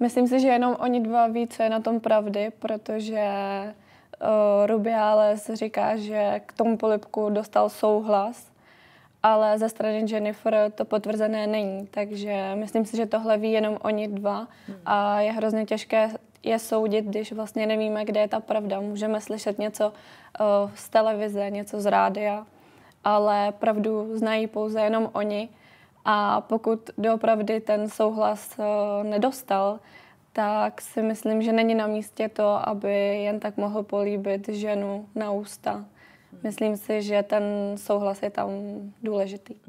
Myslím si, že jenom oni dva ví, co je na tom pravdy, protože uh, eh, Rubiales říká, že k tomu polipku dostal souhlas, ale ze strany Jennifer to potvrzené není. Takže myslím si, že tohle ví jenom oni dva a je hrozně těžké je soudit, když vlastně nevíme, kde je ta pravda. Můžeme slyšet něco uh, z televize, něco z rádia, ale pravdu znají pouze jenom oni. A pokud doopravdy ten souhlas eh, nedostal, tak si myslím, že není na místě to, aby jen tak mohl políbit ženu na ústa. Myslím si, že ten souhlas je tam důležitý.